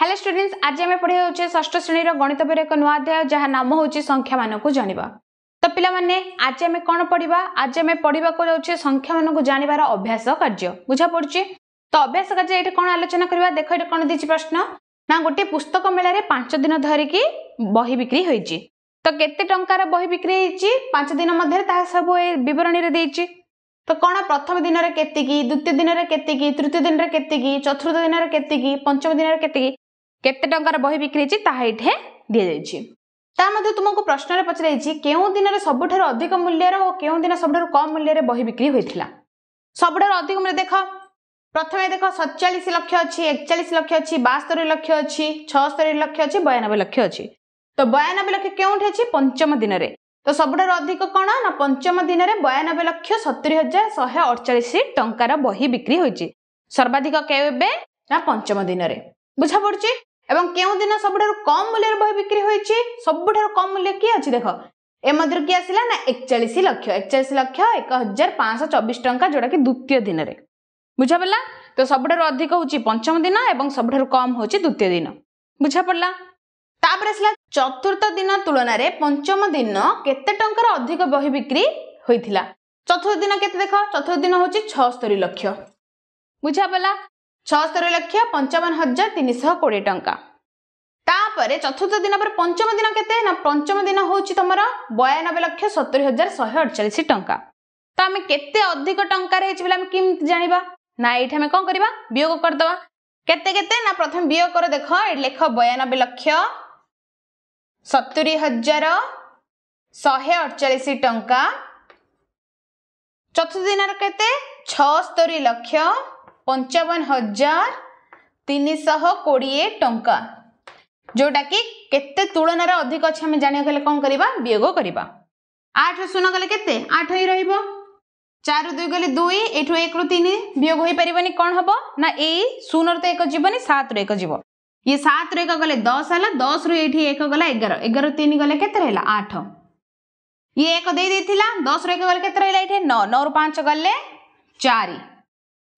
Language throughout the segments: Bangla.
হ্যালো স্টুডেন্টস আজ আমি পড়ে হচ্ছে ষষ্ঠ শ্রেণীর গণিত বের এক নূয় অধ্যায় যা নাম হচ্ছে সংখ্যা মানুষ জাঁয়া তো পিলামানে আজ আমি কোণ পড়া আজ আমি পড়া যাচ্ছে সংখ্যা মানুষ জাঁবার অভ্যাস কার্য বুঝা পড়ছে তো অভ্যাস কার্য এটি কোণ আলোচনা করা দেখ এটি কোণ দিয়েছি প্রশ্ন না গোটি পুস্তক মেলার পাঁচ দিন ধরিকি বহি বিক্রি হয়েছে তো কেতে টঙ্কার বহি বিক্রি হয়েছে পাঁচ দিন মধ্যে তাহা সব এ বিবরণী দিয়েছি তো কোণ প্রথম দিনের কেতিকি দ্বিতীয় দিনের কেতিকি তৃতীয় দিনের কেতিকি চতুর্থ দিনের কেতিকি পঞ্চম দিনের কেতিকি କେତେ ଟଙ୍କାର ବହି ବିକ୍ରି ହେଇଛି ତାହା ଏଇଠି ଦିଆଯାଇଛି ତା ମଧ୍ୟ ତୁମକୁ ପ୍ରଶ୍ନରେ ପଚରାଯାଇଛି କେଉଁ ଦିନରେ ସବୁଠାରୁ ଅଧିକ ମୂଲ୍ୟର ଓ କେଉଁ ଦିନ ସବୁଠାରୁ କମ୍ ମୂଲ୍ୟରେ ବହି ବିକ୍ରି ହୋଇଥିଲା ସବୁଠାରୁ ଅଧିକ ମୂଲ୍ୟ ଦେଖ ପ୍ରଥମେ ଦେଖ ସତଚାଳିଶ ଲକ୍ଷ ଅଛି ଏକଚାଳିଶ ଲକ୍ଷ ଅଛି ବାସ୍ତରୀ ଲକ୍ଷ ଅଛି ଛଅସ୍ତରୀ ଲକ୍ଷ ଅଛି ବୟାନବେ ଲକ୍ଷ ଅଛି ତ ବୟାନବେ ଲକ୍ଷ କେଉଁଠି ଅଛି ପଞ୍ଚମ ଦିନରେ ତ ସବୁଠାରୁ ଅଧିକ କ'ଣ ନା ପଞ୍ଚମ ଦିନରେ ବୟାନବେ ଲକ୍ଷ ସତୁରୀ ହଜାର ଶହେ ଅଠଚାଳିଶ ଟଙ୍କାର ବହି ବିକ୍ରି ହୋଇଛି ସର୍ବାଧିକ କେବେ ନା ପଞ୍ଚମ ଦିନରେ ବୁଝା ପଡ଼ୁଛି এবং কেউদিন সবুঠার কম মূল্যের বই বিক্রি হয়েছে সবুঠার কম মূল্য কি আছে দেখ এ মধ্যে কি আসিলা না একচাশ লক্ষ একচাশ লক্ষ এক হাজার পাঁচশ চবিশ টঙ্কা যেটা কি দ্বিতীয় দিনের বুঝা পড়া তো সবুঠার অধিক হচ্ছে পঞ্চম দিন এবং সবুঠার কম হচ্ছে দ্বিতীয় দিন বুঝা পড়া তাপরে আসলা চতুর্থ দিন তুলনার পঞ্চম দিন কেতে টঙ্কার অধিক বহি বিক্রি হয়েছিল চতুর্থ দিন কেতে দেখ চতুর্থ দিন হচ্ছে ছস্তরি লক্ষ বুঝা পড়া ଛଅସ୍ତରୀ ଲକ୍ଷ ପଞ୍ଚାବନ ହଜାର ତିନିଶହ କୋଡ଼ିଏ ଟଙ୍କା ତାପରେ ଚତୁର୍ଥ ଦିନ ପରେ ପଞ୍ଚମ ଦିନ କେତେ ନା ପଞ୍ଚମ ଦିନ ହେଉଛି ତୁମର ବୟାନବେ ଲକ୍ଷ ସତୁରୀ ହଜାର ଶହେ ଅଡ଼ଚାଳିଶ ଟଙ୍କା ତ ଆମେ କେତେ ଅଧିକ ଟଙ୍କାରେ ହେଇଛି ବୋଲି ଆମେ କେମିତି ଜାଣିବା ନା ଏଇଠି ଆମେ କ'ଣ କରିବା ବିୟୋଗ କରିଦେବା କେତେ କେତେ ନା ପ୍ରଥମେ ବିୟୋଗ କର ଦେଖ ଏଇଠି ଲେଖ ବୟାନବେ ଲକ୍ଷ ସତୁରୀ ହଜାର ଶହେ ଅଡ଼ଚାଳିଶ ଟଙ୍କା ଚତୁର୍ଥ ଦିନର କେତେ ଛଅସ୍ତରୀ ଲକ୍ଷ ପଞ୍ଚାବନ ହଜାର ତିନିଶହ କୋଡ଼ିଏ ଟଙ୍କା ଯେଉଁଟାକି କେତେ ତୁଳନାରେ ଅଧିକ ଅଛି ଆମେ ଜାଣିବାକୁ ହେଲେ କ'ଣ କରିବା ବିୟୋଗ କରିବା ଆଠ ଶୂନ ଗଲେ କେତେ ଆଠ ହିଁ ରହିବ ଚାରୁ ଦୁଇ ଗଲେ ଦୁଇ ଏଠୁ ଏକରୁ ତିନି ବିୟୋଗ ହୋଇପାରିବନି କ'ଣ ହେବ ନା ଏଇ ଶୂନରୁ ତ ଏକ ଯିବନି ସାତରୁ ଏକ ଯିବ ଇଏ ସାତରୁ ଏକ ଗଲେ ଦଶ ହେଲା ଦଶରୁ ଏଇଠି ଏକ ଗଲା ଏଗାର ଏଗାରରୁ ତିନି ଗଲେ କେତେ ରହିଲା ଆଠ ଇଏ ଏକ ଦେଇଦେଇଥିଲା ଦଶରୁ ଏକ ଗଲେ କେତେ ରହିଲା ଏଇଠି ନଅ ନଅରୁ ପାଞ୍ଚ ଗଲେ ଚାରି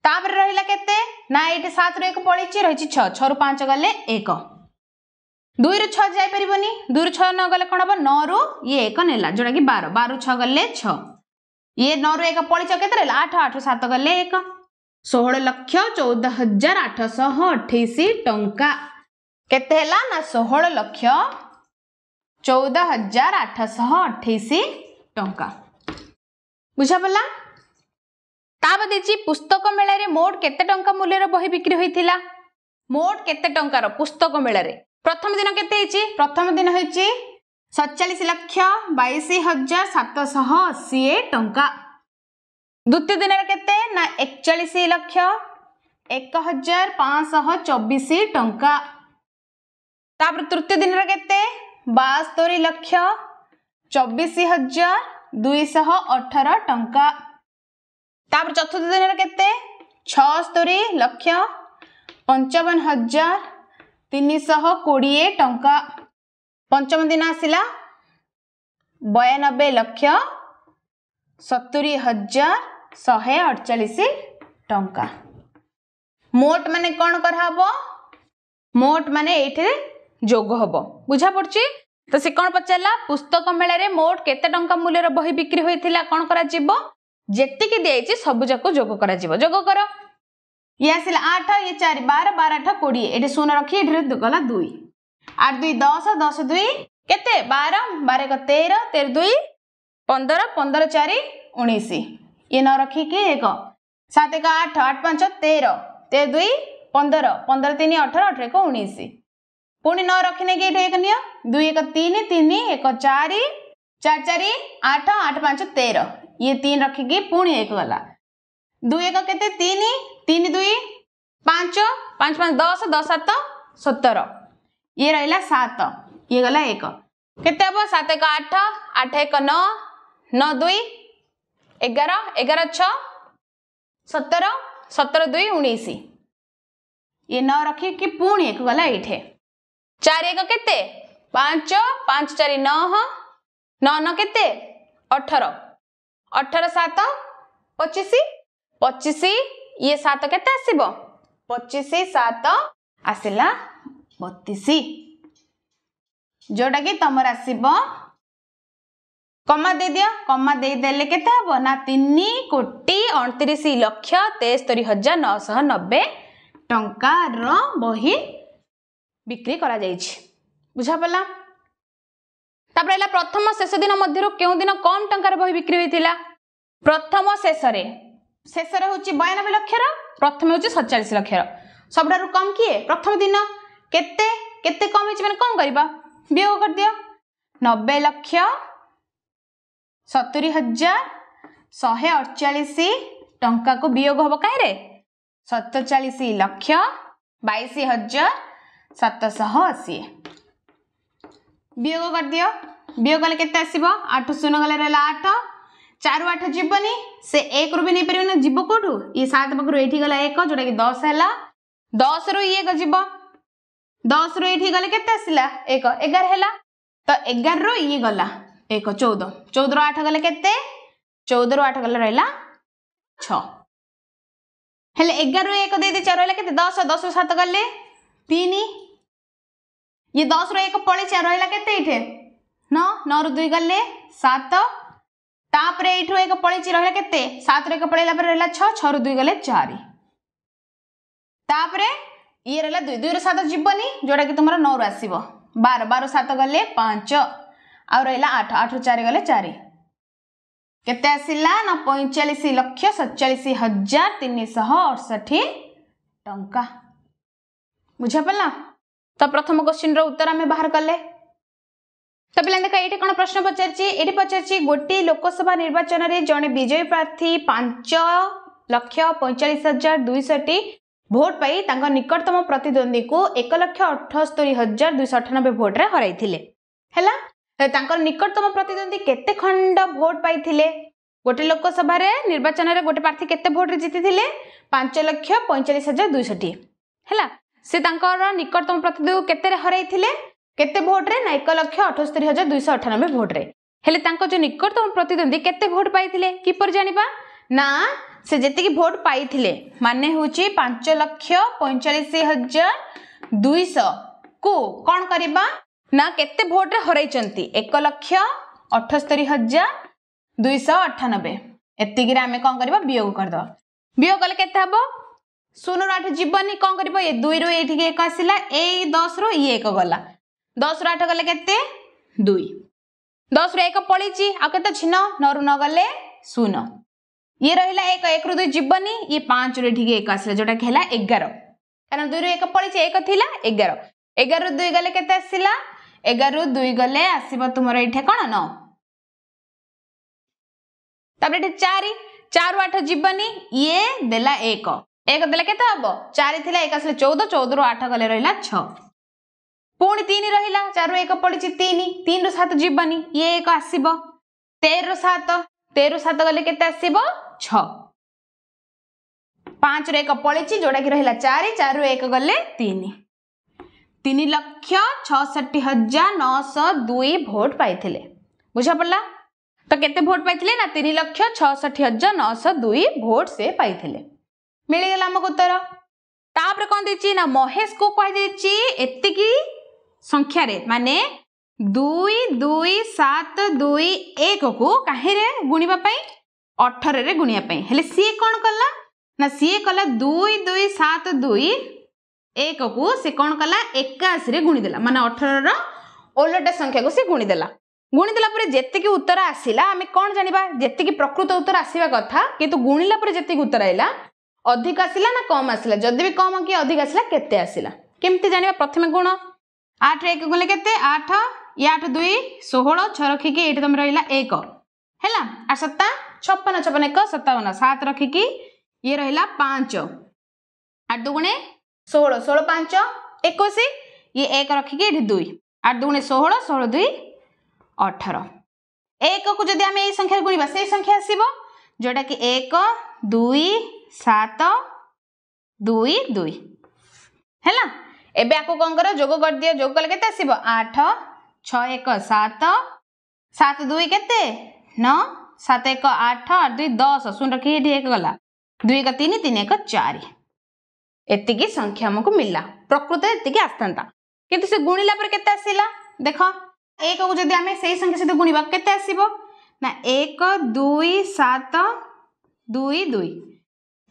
ତାପରେ ରହିଲା କେତେ ନା ଏଇଠି ସାତରୁ ଏକ ପଳେଇଛି ରହିଛି ଛଅ ଛଅରୁ ପାଞ୍ଚ ଗଲେ ଏକ ଦୁଇରୁ ଛଅ ଯାଇପାରିବନି ଦୁଇରୁ ଛଅ ନ ଗଲେ କ'ଣ ହେବ ନଅରୁ ଇଏ ଏକ ନେଲା ଯେଉଁଟାକି ବାର ବାରରୁ ଛଅ ଗଲେ ଛଅ ଇଏ ନଅରୁ ଏକ ପଳିଛ କେତେ ରହିଲା ଆଠ ଆଠରୁ ସାତ ଗଲେ ଏକ ଷୋହଳ ଲକ୍ଷ ଚଉଦ ହଜାର ଆଠଶହ ଅଠେଇଶ ଟଙ୍କା କେତେ ହେଲା ନା ଷୋହଳ ଲକ୍ଷ ଚଉଦ ହଜାର ଆଠଶହ ଅଠେଇଶ ଟଙ୍କା ବୁଝାପଡ଼ିଲା তা বাদেছি পুস্তক মেলায় মোট কেতে টঙ্কা মূল্যের বহি বিক্রি হয়েছিল মোট কেতে টঙ্কার পুস্তক মেলায় প্রথম দিন কেতে হয়েছি প্রথম দিন হয়েছি সতচাশ লক্ষ বাইশ হাজার সাতশহ অশী টঙ্কা দ্বিতীয় দিনের কেতে না একচাশ লক্ষ এক হাজার পাঁচশহ চবিশ টঙ্কা তাপরে তৃতীয় দিনের কেতে বাস্তরি লক্ষ চবিশ হাজার দুইশহ অঠর টঙ্কা ତାପରେ ଚତୁର୍ଥ ଦିନରେ କେତେ ଛଅସ୍ତରୀ ଲକ୍ଷ ପଞ୍ଚାବନ ହଜାର ତିନିଶହ କୋଡ଼ିଏ ଟଙ୍କା ପଞ୍ଚମ ଦିନ ଆସିଲା ବୟାନବେ ଲକ୍ଷ ସତୁରି ହଜାର ଶହେ ଅଡ଼ଚାଳିଶ ଟଙ୍କା ମୋଟ ମାନେ କ'ଣ କରାହେବ ମୋଟ ମାନେ ଏଇଥିରେ ଯୋଗ ହେବ ବୁଝା ପଡ଼ୁଛି ତ ସେ କ'ଣ ପଚାରିଲା ପୁସ୍ତକ ମେଳାରେ ମୋଟ କେତେ ଟଙ୍କା ମୂଲ୍ୟର ବହି ବିକ୍ରି ହୋଇଥିଲା କ'ଣ କରାଯିବ ଯେତିକି ଦିଆଯାଇଛି ସବୁଯାକ ଯୋଗ କରାଯିବ ଯୋଗ କର ଇଏ ଆସିଲା ଆଠ ଇଏ ଚାରି ବାର ବାର ଆଠ କୋଡ଼ିଏ ଏଠି ଶୂନ ରଖି ଏଠାରେ ଗଲା ଦୁଇ ଆଠ ଦୁଇ ଦଶ ଦଶ ଦୁଇ କେତେ ବାର ବାର ଏକ ତେର ତେର ଦୁଇ ପନ୍ଦର ପନ୍ଦର ଚାରି ଉଣେଇଶ ଇଏ ନ ରଖିକି ଏକ ସାତ ଏକ ଆଠ ଆଠ ପାଞ୍ଚ ତେର ତେର ଦୁଇ ପନ୍ଦର ପନ୍ଦର ତିନି ଅଠର ଅଠର ଏକ ଉଣେଇଶ ପୁଣି ନ ରଖି ନେଇକି ଏଠୁ ଏକ ନିଅ ଦୁଇ ଏକ ତିନି ତିନି ଏକ ଚାରି ଚାରି ଚାରି ଆଠ ଆଠ ପାଞ୍ଚ ତେର ये तीन रखिकी पुणी एक गला दुई एक के तीन तीन दुई पाँच पाँच पाँच दस दस सत सतर ये रहा सात ये गला एक केत सात एक आठ आठ एक नौ नौ दुई एगार एगार छतर सतर दुई उन्नीस ये नौ रखिकी पुणी एक गला ये चार एक के पाँच पाँच चार नौ नौ नौ केते अठर अठर सात पचिश पचिश ये सात के पचिश सात आसला बतीश जोटा कि तुम आस कमा दे दियो कमा देदे के तीन कोटी अड़तीस लक्ष तेस्तरी हजार नौश नब्बे टकर बही बिक्री करा कर बुझापला ତାପରେ ହେଲା ପ୍ରଥମ ଶେଷ ଦିନ ମଧ୍ୟରୁ କେଉଁ ଦିନ କମ୍ ଟଙ୍କାର ବହି ବିକ୍ରି ହୋଇଥିଲା ପ୍ରଥମ ଶେଷରେ ଶେଷରେ ହେଉଛି ବୟାନବେ ଲକ୍ଷର ପ୍ରଥମେ ହେଉଛି ସତଚାଳିଶ ଲକ୍ଷର ସବୁଠାରୁ କମ୍ କିଏ ପ୍ରଥମ ଦିନ କେତେ କେତେ କମ୍ ହେଇଛି ମାନେ କ'ଣ କରିବ ବିୟୋଗ କରିଦିଅ ନବେ ଲକ୍ଷ ସତୁରି ହଜାର ଶହେ ଅଠଚାଳିଶ ଟଙ୍କାକୁ ବିୟୋଗ ହେବ କାହିଁରେ ସତଚାଳିଶ ଲକ୍ଷ ବାଇଶ ହଜାର ସାତଶହ ଅଶୀ ବିୟୋଗ କରିଦିଅ ବିୟୋଗ କଲେ କେତେ ଆସିବ ଆଠ ଶୂନ ଗଲେ ରହିଲା ଆଠ ଚାରୁ ଆଠ ଯିବନି ସେ ଏକରୁ ବି ନେଇପାରିବ ନା ଯିବ କେଉଁଠୁ ଇଏ ସାତ ପାଖରୁ ଏଇଠି ଗଲା ଏକ ଯୋଉଟାକି ଦଶ ହେଲା ଦଶରୁ ଇଏ ଏକ ଯିବ ଦଶରୁ ଏଇଠି ଗଲେ କେତେ ଆସିଲା ଏକ ଏଗାର ହେଲା ତ ଏଗାରରୁ ଇଏ ଗଲା ଏକ ଚଉଦ ଚଉଦରୁ ଆଠ ଗଲେ କେତେ ଚଉଦରୁ ଆଠ ଗଲେ ରହିଲା ଛଅ ହେଲେ ଏଗାରରୁ ଏକ ଦେଇଦେଇ ଚାରୁ ହେଲା କେତେ ଦଶ ଦଶରୁ ସାତ ଗଲେ ତିନି ये दस रु एक पड़े रहा के नौ दुई गले सात तापर एक पलैची रहा के रु एक पलैला रहा छ छु दुई गले चार तापर ये रहा दुई दुई रु सात जीवन जोटा कि तुम नौ रु आस बार बार सत गले पांच आ रहा आठ आठ रु चार गले चार केते आसला ना पैंचाश लक्ष सतचाश हजार तीन शह अड़सठ टा बुझा पड़ा ତ ପ୍ରଥମ କ୍ୱେଶ୍ଚିନ୍ର ଉତ୍ତର ଆମେ ବାହାର କଲେ ତ ପିଲାମାନେ ଦେଖ ଏଇଠି କ'ଣ ପ୍ରଶ୍ନ ପଚାରିଛି ଏଇଠି ପଚାରିଛି ଗୋଟିଏ ଲୋକସଭା ନିର୍ବାଚନରେ ଜଣେ ବିଜୟୀ ପ୍ରାର୍ଥୀ ପାଞ୍ଚ ଲକ୍ଷ ପଇଁଚାଳିଶ ହଜାର ଦୁଇଶହଟି ଭୋଟ ପାଇ ତାଙ୍କ ନିକଟତମ ପ୍ରତିଦ୍ୱନ୍ଦ୍ୱୀକୁ ଏକ ଲକ୍ଷ ଅଠସ୍ତରୀ ହଜାର ଦୁଇଶହ ଅଠାନବେ ଭୋଟରେ ହରାଇଥିଲେ ହେଲା ତାଙ୍କର ନିକଟତମ ପ୍ରତିଦ୍ୱନ୍ଦ୍ୱୀ କେତେ ଖଣ୍ଡ ଭୋଟ ପାଇଥିଲେ ଗୋଟେ ଲୋକସଭାରେ ନିର୍ବାଚନରେ ଗୋଟେ ପ୍ରାର୍ଥୀ କେତେ ଭୋଟରେ ଜିତିଥିଲେ ପାଞ୍ଚ ଲକ୍ଷ ପଇଁଚାଳିଶ ହଜାର ଦୁଇଶହଟି ହେଲା ସେ ତାଙ୍କର ନିକଟତମ ପ୍ରତିଦ୍ୱନ୍ଦ୍ୱୀକୁ କେତେରେ ହରାଇଥିଲେ କେତେ ଭୋଟରେ ନା ଏକ ଲକ୍ଷ ଅଠସ୍ତରୀ ହଜାର ଦୁଇଶହ ଅଠାନବେ ଭୋଟରେ ହେଲେ ତାଙ୍କ ଯେଉଁ ନିକଟତମ ପ୍ରତିଦ୍ୱନ୍ଦ୍ୱୀ କେତେ ଭୋଟ ପାଇଥିଲେ କିପରି ଜାଣିବା ନା ସେ ଯେତିକି ଭୋଟ ପାଇଥିଲେ ମାନେ ହେଉଛି ପାଞ୍ଚ ଲକ୍ଷ ପଇଁଚାଳିଶ ହଜାର ଦୁଇଶହକୁ କ'ଣ କରିବା ନା କେତେ ଭୋଟରେ ହରାଇଛନ୍ତି ଏକ ଲକ୍ଷ ଅଠସ୍ତରୀ ହଜାର ଦୁଇଶହ ଅଠାନବେ ଏତିକିରେ ଆମେ କ'ଣ କରିବା ବିୟୋଗ କରିଦେବା ବିୟୋଗ କଲେ କେତେ ହେବ শূন্যর আট যাবনি কম করব এ দুই রু এইটিকে এক আসলা এই দশ রু ইয়ে এক গলা দশ রু আট গলে কেতে দুই দশ রু এক পড়েছি আতে ছিন্ন নরু ন গলে শূন্য ইয়ে রহিলা এক এক রু দুই যাবনি ইয়ে পাঁচ রু এটিকে এক আসলা যেটাকি হল এগার কারণ দুই রু এক পড়েছি এক লা এগার এগার রু দুই গলে কেতে আসলা এগার রু দুই গলে আসব তোমার এইটা কোণ ন তাপরে এটি চারি চারু আঠ যাবনি ইয়ে দেলা এক एक दे हम चार एक चौदह चौदह आठ गले रहा छ पुणी तीन रहा चार एक पड़ी तीन तीन रु सात जीवन ये एक आसब तेर सात तेर सात गले के आसब छ रु एक पड़ी जोटा कि रहा चार चार एक गले तीन तीन लक्ष छठी हजार नौश दुई भोट पाई बुझा पड़ा तो केते भोट पाई ना तीन लक्ष छठी हजार नौश दुई भोट से पाई ମିଳିଗଲା ଆମକୁ ଉତ୍ତର ତାପରେ କ'ଣ ଦେଇଛି ନା ମହେଶକୁ କୁହାଯାଇଛି ଏତିକି ସଂଖ୍ୟାରେ ମାନେ ଦୁଇ ଦୁଇ ସାତ ଦୁଇ ଏକକୁ କାହିଁରେ ଗୁଣିବା ପାଇଁ ଅଠରରେ ଗୁଣିବା ପାଇଁ ହେଲେ ସିଏ କ'ଣ କଲା ନା ସିଏ କଲା ଦୁଇ ଦୁଇ ସାତ ଦୁଇ ଏକକୁ ସେ କ'ଣ କଲା ଏକାଅଶୀରେ ଗୁଣିଦେଲା ମାନେ ଅଠରର ଓଲଟା ସଂଖ୍ୟାକୁ ସେ ଗୁଣିଦେଲା ଗୁଣିଦେଲା ପରେ ଯେତିକି ଉତ୍ତର ଆସିଲା ଆମେ କଣ ଜାଣିବା ଯେତିକି ପ୍ରକୃତ ଉତ୍ତର ଆସିବା କଥା କିନ୍ତୁ ଗୁଣିଲା ପରେ ଯେତିକି উত্তর আইলা अधिक आसा ना कम आसला जदि भी कम कि अधिक आसा के केमती जानवा प्रथम गुण आठ एक गुण के आठ ई आठ दुई षोह छ रखिकी ये तुम रहा एक है आठ सत्ता छपन छपन एक सत्तावन सात रखिकी ये रहा पांच आठ दुगुणे षोह षोह पांच एक ये एक रखिक दुई आठ दुगुणे षोह षोह दुई अठर एक को जब आम ये संख्या गुणवा से संख्या आसो जोटा कि एक दुई ସାତ ଦୁଇ ଦୁଇ ହେଲା ଏବେ ଆକୁ କ'ଣ କର ଯୋଗ କରିଦିଅ ଯୋଗ କଲେ କେତେ ଆସିବ ଆଠ ଛଅ ଏକ ସାତ ସାତ ଦୁଇ କେତେ ନଅ ସାତ ଏକ ଆଠ ଆଠ ଦୁଇ ଦଶ ଶୂନ ରଖିକି ଏଠି ଏକ ଗଲା ଦୁଇ ଏକ ତିନି ତିନି ଏକ ଚାରି ଏତିକି ସଂଖ୍ୟା ଆମକୁ ମିଳିଲା ପ୍ରକୃତରେ ଏତିକି ଆସିଥାନ୍ତା କିନ୍ତୁ ସେ ଗୁଣିଲା ପରେ କେତେ ଆସିଲା ଦେଖ ଏକକୁ ଯଦି ଆମେ ସେଇ ସଂଖ୍ୟା ସହିତ ଗୁଣିବା କେତେ ଆସିବ ନା ଏକ ଦୁଇ ସାତ ଦୁଇ ଦୁଇ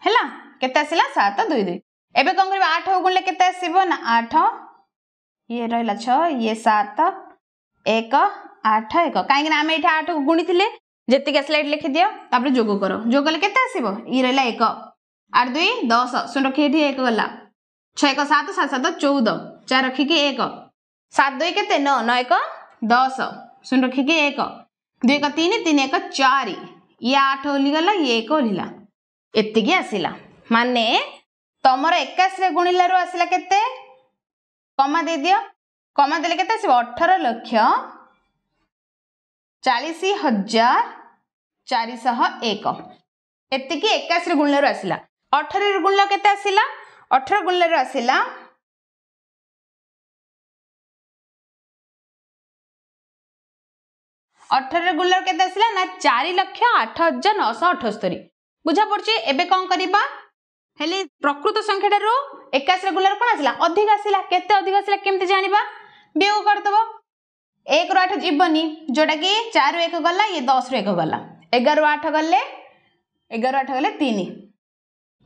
ହେଲା କେତେ ଆସିଲା ସାତ ଦୁଇ ଦୁଇ ଏବେ କ'ଣ କରିବା ଆଠ ଗୁଣିଲେ କେତେ ଆସିବ ନା ଆଠ ଇଏ ରହିଲା ଛଅ ଇଏ ସାତ ଏକ ଆଠ ଏକ କାହିଁକିନା ଆମେ ଏଇଠି ଆଠକୁ ଗୁଣିଥିଲେ ଯେତିକି ଆସିଲା ଏଠି ଲେଖିଦିଅ ତାପରେ ଯୋଗ କର ଯୋଗ କଲେ କେତେ ଆସିବ ଇଏ ରହିଲା ଏକ ଆଠ ଦୁଇ ଦଶ ଶୂନ ରଖି ଏଠି ଏକ ଗଲା ଛଅ ଏକ ସାତ ସାତ ସାତ ଚଉଦ ଚାରି ରଖିକି ଏକ ସାତ ଦୁଇ କେତେ ନଅ ନଅ ଏକ ଦଶ ଶୂନ ରଖିକି ଏକ ଦୁଇ ଏକ ତିନି ତିନି ଏକ ଚାରି ଇଏ ଆଠ ଓହ୍ଲିଗଲା ଇଏ ଏକ ଓହ୍ଲିଲା ଏତିକି ଆସିଲା ମାନେ ତମର ଏକାଶରେ ଗୁଣିଲାରୁ ଆସିଲା କେତେ କମା ଦେଇଦିଅ କମା ଦେଲେ କେତେ ଆସିବ ଅଠର ଲକ୍ଷ ଚାଳିଶ ହଜାର ଚାରିଶହ ଏକ ଏତିକି ଏକାଶରେ ଗୁଣିଲାରୁ ଆସିଲା ଅଠରରେ ଗୁଣିଲ କେତେ ଆସିଲା ଅଠର ଗୁଣିଲାରୁ ଆସିଲା ଅଠରରେ ଗୁଣିଲାରୁ କେତେ ଆସିଲା ନା ଚାରି ଲକ୍ଷ ଆଠ ହଜାର ନଅଶହ ଅଠସ୍ତରୀ বুঝা পড়ছে এবে কম করা হলে প্রকৃত সংখ্যাটার একাশ রেগুলার কোণ আসলা অধিক আসলা কেতে অধিক আসলা কেমতি জাঁয়া বিয়োগ করেদেব এক রু আঠ যাবনি যেটা কি চার এক গলা ইয়ে দশ রু এক গলা এগারো আঠ গলে এগারো আঠ গলে তিন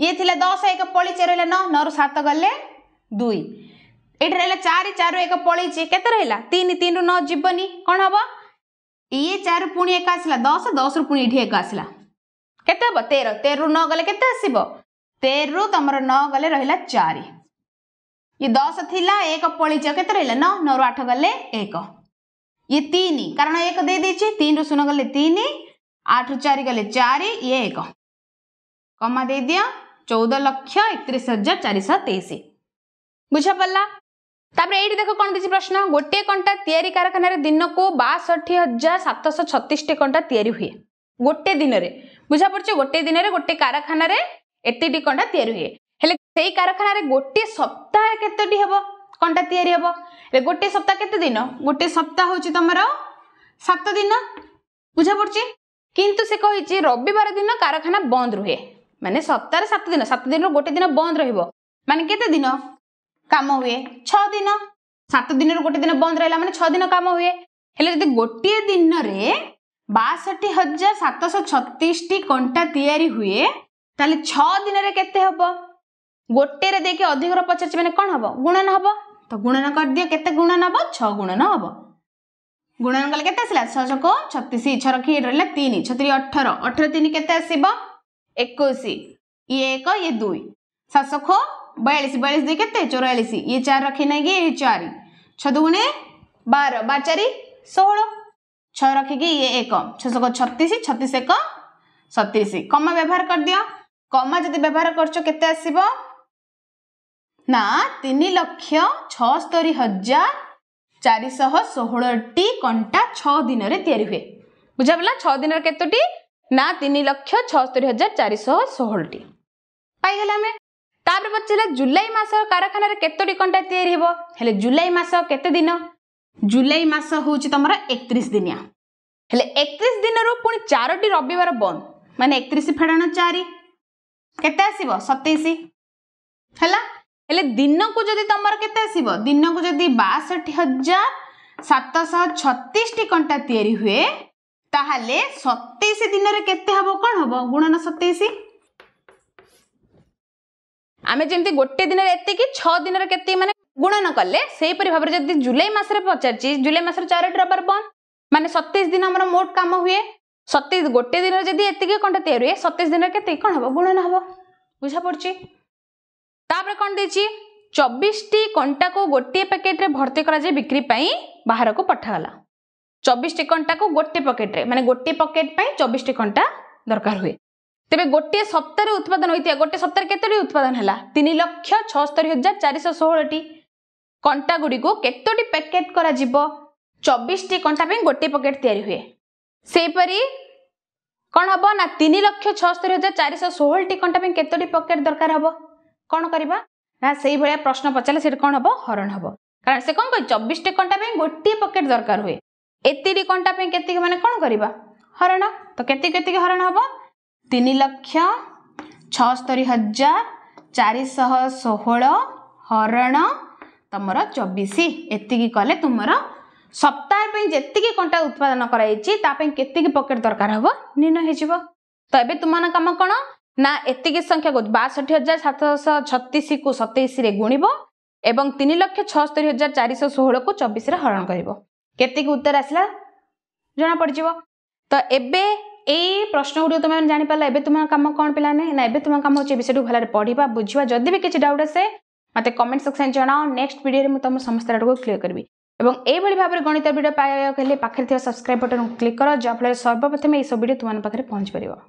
ইয়ে লা দশ এক পড়িছে রহলা ন নু সাত গলে দুই এটি রহলা চারি চারু এক পড়িছে কেতে রহলা তিন তিন রু ন যাবনি কণ হব ইয়ে চারু পুঁ এক আসলা দশ দশ রু পুঁ এটি এক আসলা କେତେ ହେବ ତେର ତେରରୁ ନଅ ଗଲେ କେତେ ଆସିବ ତେରରୁ ତମର ନଅ ଗଲେ ରହିଲା ଚାରି ଇଏ ଦଶ ଥିଲା ଏକ ପଳିଚ କେତେ ରହିଲା ନଅ ନଅରୁ ଆଠ ଗଲେ ଏକ ଇଏ ତିନି କାରଣ ଏକ ଦେଇଦେଇଛି ତିନିରୁ ଶୂନ ଗଲେ ତିନି ଆଠରୁ ଚାରି ଗଲେ ଚାରି ଇଏ ଏକ କମା ଦେଇଦିଅ ଚଉଦ ଲକ୍ଷ ଏକତିରିଶ ହଜାର ଚାରିଶହ ତେଇଶ ବୁଝିପାରିଲା ତାପରେ ଏଇଠି ଦେଖ କ'ଣ ଦେଇଛି ପ୍ରଶ୍ନ ଗୋଟିଏ କଣ୍ଟା ତିଆରି କାରଖାନାରେ ଦିନକୁ ବାଷଠି ହଜାର ସାତଶହ ଛତିଶଟି କଣ୍ଟା ତିଆରି ହୁଏ ଗୋଟେ ଦିନରେ ବୁଝାପଡ଼ୁଛି ଗୋଟେ ଦିନରେ ଗୋଟେ କାରଖାନାରେ ଏତେଟି କଣ୍ଟା ତିଆରି ହୁଏ ହେଲେ ସେଇ କାରଖାନାରେ ଗୋଟିଏ ସପ୍ତାହ କେତୋଟି ହେବ କଣ୍ଟା ତିଆରି ହେବ ହେଲେ ଗୋଟିଏ ସପ୍ତାହ କେତେ ଦିନ ଗୋଟିଏ ସପ୍ତାହ ହେଉଛି ତମର ସାତ ଦିନ ବୁଝାପଡ଼ୁଛି କିନ୍ତୁ ସେ କହିଛି ରବିବାର ଦିନ କାରଖାନା ବନ୍ଦ ରୁହେ ମାନେ ସପ୍ତାହରେ ସାତ ଦିନ ସାତ ଦିନରୁ ଗୋଟେ ଦିନ ବନ୍ଦ ରହିବ ମାନେ କେତେ ଦିନ କାମ ହୁଏ ଛଅ ଦିନ ସାତ ଦିନରୁ ଗୋଟେ ଦିନ ବନ୍ଦ ରହିଲା ମାନେ ଛଅ ଦିନ କାମ ହୁଏ ହେଲେ ଯଦି ଗୋଟିଏ ଦିନରେ ବାଷଠି ହଜାର ସାତଶହ ଛତିଶଟି କଣ୍ଟା ତିଆରି ହୁଏ ତାହେଲେ ଛଅ ଦିନରେ କେତେ ହେବ ଗୋଟେରେ ଦେଇକି ଅଧିକର ପଚାରିଛି ମାନେ କ'ଣ ହେବ ଗୁଣନ ହେବ ତ ଗୁଣନ କରିଦିଅ କେତେ ଗୁଣନ ହେବ ଛଅ ଗୁଣନ ହେବ ଗୁଣନ କଲେ କେତେ ଆସିଲା ଶହଶକ ଛତିଶ ଛଅ ରଖି ରହିଲା ତିନି ଛତିଶ ଅଠର ଅଠର ତିନି କେତେ ଆସିବ ଏକୋଇଶ ଇଏ ଏକ ଇଏ ଦୁଇ ଶହଶକ ବୟାଳିଶ ବୟାଳିଶ ଦେଇ କେତେ ଚଉରାଳିଶ ଇଏ ଚାରି ରଖି ନାହିଁ କି ଇଏ ଚାରି ଛଅ ଦୁଇ ଗୁଣେ ବାର ବା ଚାରି ଷୋହଳ ছয় रखिकी ये एक छः सौ छत्तीस छत्तीस एक सतैश कमा व्यवहार कर दियो कमा जब व्यवहार करते आसब ना तीन लक्ष छस्तरी हजार চারিশহ ষোহলটি কণ্টা ছ দিনরে তৈরি হুয়ে বুঝা পড়া ছ দিনর কতটি না তিন লক্ষ ছস্তরি হাজার চারিশহ ষোহলটি পাইগলে আমি তাপরে পচারা জুলাই মাস কারখানার কতটি কণ্টা তৈরি হব হলে জুলাই মাস কেতে দিন ଜୁଲାଇ ମାସ ହେଉଛି ତୁମର ଏକତିରିଶ ଦିନିଆ ହେଲେ ଏକତିରିଶ ଦିନରୁ ପୁଣି ଚାରୋଟି ରବିବାର ବନ୍ଦ ମାନେ ଏକତିରିଶ ଫେଡ଼ାଣ ଚାରି କେତେ ଆସିବ ସତେଇଶ ହେଲା ହେଲେ ଦିନକୁ ଯଦି ତୁମର କେତେ ଆସିବ ଦିନକୁ ଯଦି ବାଷଠି ହଜାର ସାତଶହ ଛତିଶଟି କଣ୍ଟା ତିଆରି ହୁଏ ତାହେଲେ ସତେଇଶ ଦିନରେ କେତେ ହେବ କ'ଣ ହେବ ଗୁଣନ ସତେଇଶ ଆମେ ଯେମିତି ଗୋଟେ ଦିନରେ ଏତିକି ଛଅ ଦିନରେ କେତିକି ମାନେ ଗୁଣନ କଲେ ସେହିପରି ଭାବରେ ଯଦି ଜୁଲାଇ ମାସରେ ପଚାରିଛି ଜୁଲାଇ ମାସରେ ଚାରୋଟି ରବିବାର ବନ୍ଦ ମାନେ ସତେଇଶ ଦିନ ଆମର ମୋଟ କାମ ହୁଏ ସତେଇଶ ଗୋଟେ ଦିନରେ ଯଦି ଏତିକି କଣ୍ଟା ତିଆରି ହୁଏ ସତେଇଶ ଦିନରେ କେତିକି କ'ଣ ହବ ଗୁଣନ ହବ ବୁଝା ପଡ଼ୁଛି ତାପରେ କ'ଣ ଦେଇଛି ଚବିଶଟି କଣ୍ଟାକୁ ଗୋଟିଏ ପ୍ୟାକେଟ୍ରେ ଭର୍ତ୍ତି କରାଯାଇ ବିକ୍ରି ପାଇଁ ବାହାରକୁ ପଠାଗଲା ଚବିଶଟି କଣ୍ଟାକୁ ଗୋଟିଏ ପକେଟ୍ରେ ମାନେ ଗୋଟିଏ ପକେଟ୍ ପାଇଁ ଚବିଶଟି କଣ୍ଟା ଦରକାର ହୁଏ ତେବେ ଗୋଟିଏ ସପ୍ତାହରେ ଉତ୍ପାଦନ ହୋଇଥିବା ଗୋଟିଏ ସପ୍ତାହରେ କେତୋଟି ଉତ୍ପାଦନ ହେଲା ତିନି ଲକ୍ଷ ଛଅସ୍ତରୀ ହଜାର ଚାରିଶହ ଷୋହଳଟି କଣ୍ଟାଗୁଡ଼ିକୁ କେତୋଟି ପ୍ୟାକେଟ୍ କରାଯିବ ଚବିଶଟି କଣ୍ଟା ପାଇଁ ଗୋଟିଏ ପକେଟ୍ ତିଆରି ହୁଏ ସେହିପରି କ'ଣ ହେବ ନା ତିନି ଲକ୍ଷ ଛଅସ୍ତରୀ ହଜାର ଚାରିଶହ ଷୋହଳଟି କଣ୍ଟା ପାଇଁ କେତୋଟି ପକେଟ୍ ଦରକାର ହେବ କ'ଣ କରିବା ନା ସେଇଭଳିଆ ପ୍ରଶ୍ନ ପଚାରିଲେ ସେଠି କ'ଣ ହେବ ହରଣ ହେବ କାରଣ ସେ କ'ଣ କହେ ଚବିଶଟି କଣ୍ଟା ପାଇଁ ଗୋଟିଏ ପକେଟ୍ ଦରକାର ହୁଏ ଏତିକି କଣ୍ଟା ପାଇଁ କେତିକି ମାନେ କ'ଣ କରିବା ହରଣ ତ କେତିକି କେତିକି ହରଣ ହେବ ତିନି ଲକ୍ଷ ଛଅସ୍ତରୀ ହଜାର ଚାରିଶହ ଷୋହଳ ହରଣ ତୁମର ଚବିଶ ଏତିକି କଲେ ତୁମର ସପ୍ତାହ ପାଇଁ ଯେତିକି କଣ୍ଟା ଉତ୍ପାଦନ କରାଯାଇଛି ତା ପାଇଁ କେତିକି ପକେଟ୍ ଦରକାର ହେବ ନିର୍ଣ୍ଣୟ ହେଇଯିବ ତ ଏବେ ତୁମମାନଙ୍କ କାମ କ'ଣ ନା ଏତିକି ସଂଖ୍ୟାକୁ ବାଷଠି ହଜାର ସାତଶହ ଛତିଶକୁ ସତେଇଶରେ ଗୁଣିବ ଏବଂ ତିନି ଲକ୍ଷ ଛଅସ୍ତରୀ ହଜାର ଚାରିଶହ ଷୋହଳକୁ ଚବିଶରେ ହରଣ କରିବ କେତିକି ଉତ୍ତର ଆସିଲା ଜଣାପଡ଼ିଯିବ ତ ଏବେ ଏଇ ପ୍ରଶ୍ନ ଗୁଡ଼ିକ ତୁମେ ଜାଣିପାରିଲା ଏବେ ତୁମ କାମ କ'ଣ ପିଲାମାନେ ନା ଏବେ ତୁମ କାମ ହେଉଛି ଏ ବିଷୟଟିକୁ ଭଲରେ ପଢ଼ିବା ବୁଝିବା ଯଦି ବି କିଛି ଡାଉଟ୍ ଆସେ মতো কমেন্ট সেকশন জনাও নেক্সট ভিডিওরে মু তুম সমস্ত ডাটাকে ক্লিয়ার করবি এবং এইভাবে ভাবে গণিত ভিডিও পাইবাকে হলে পাখে থাকা সবসক্রাইব বটন ক্লিক কর যাফলে সর্বপ্রথমে এইসব ভিডিও তোমার পাখে পৌঁছিপার